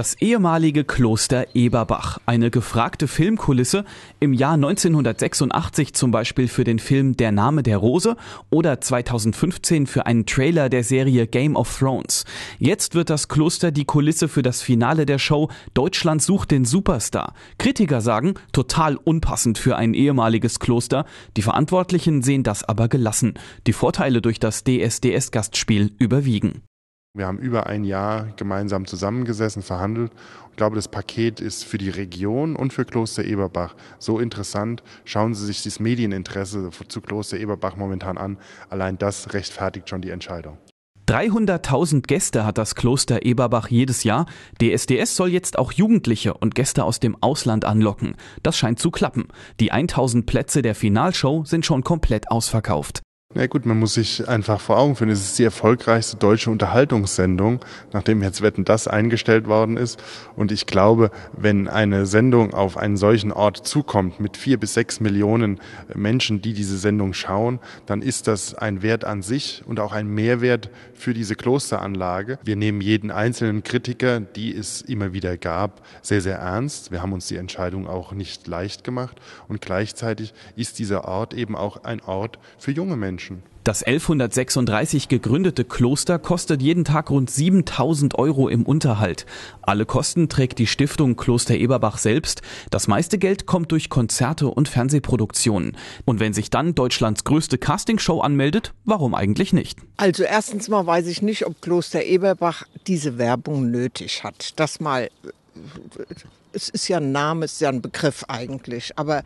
Das ehemalige Kloster Eberbach, eine gefragte Filmkulisse, im Jahr 1986 zum Beispiel für den Film Der Name der Rose oder 2015 für einen Trailer der Serie Game of Thrones. Jetzt wird das Kloster die Kulisse für das Finale der Show Deutschland sucht den Superstar. Kritiker sagen, total unpassend für ein ehemaliges Kloster. Die Verantwortlichen sehen das aber gelassen. Die Vorteile durch das DSDS-Gastspiel überwiegen. Wir haben über ein Jahr gemeinsam zusammengesessen, verhandelt. Ich glaube, das Paket ist für die Region und für Kloster Eberbach so interessant. Schauen Sie sich das Medieninteresse zu Kloster Eberbach momentan an. Allein das rechtfertigt schon die Entscheidung. 300.000 Gäste hat das Kloster Eberbach jedes Jahr. DSDS soll jetzt auch Jugendliche und Gäste aus dem Ausland anlocken. Das scheint zu klappen. Die 1000 Plätze der Finalshow sind schon komplett ausverkauft. Na gut, man muss sich einfach vor Augen führen, es ist die erfolgreichste deutsche Unterhaltungssendung, nachdem jetzt Wetten das eingestellt worden ist. Und ich glaube, wenn eine Sendung auf einen solchen Ort zukommt mit vier bis sechs Millionen äh, Menschen, die diese Sendung schauen, dann ist das ein Wert an sich und auch ein Mehrwert für diese Klosteranlage. Wir nehmen jeden einzelnen Kritiker, die es immer wieder gab, sehr, sehr ernst. Wir haben uns die Entscheidung auch nicht leicht gemacht. Und gleichzeitig ist dieser Ort eben auch ein Ort für junge Menschen. Menschen. Das 1136 gegründete Kloster kostet jeden Tag rund 7000 Euro im Unterhalt. Alle Kosten trägt die Stiftung Kloster Eberbach selbst. Das meiste Geld kommt durch Konzerte und Fernsehproduktionen. Und wenn sich dann Deutschlands größte Castingshow anmeldet, warum eigentlich nicht? Also erstens mal weiß ich nicht, ob Kloster Eberbach diese Werbung nötig hat. Das mal es ist ja ein Name, es ist ja ein Begriff eigentlich. Aber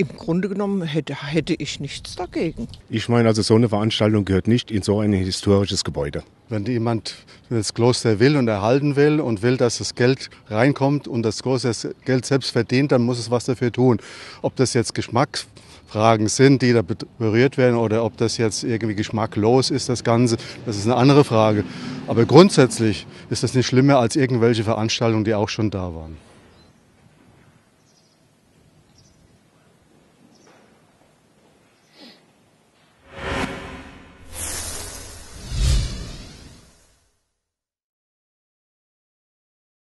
im Grunde genommen hätte, hätte ich nichts dagegen. Ich meine, also so eine Veranstaltung gehört nicht in so ein historisches Gebäude. Wenn jemand das Kloster will und erhalten will und will, dass das Geld reinkommt und das Kloster das Geld selbst verdient, dann muss es was dafür tun. Ob das jetzt Geschmacksfragen sind, die da berührt werden, oder ob das jetzt irgendwie geschmacklos ist, das Ganze, das ist eine andere Frage. Aber grundsätzlich ist das nicht schlimmer als irgendwelche Veranstaltungen, die auch schon da waren.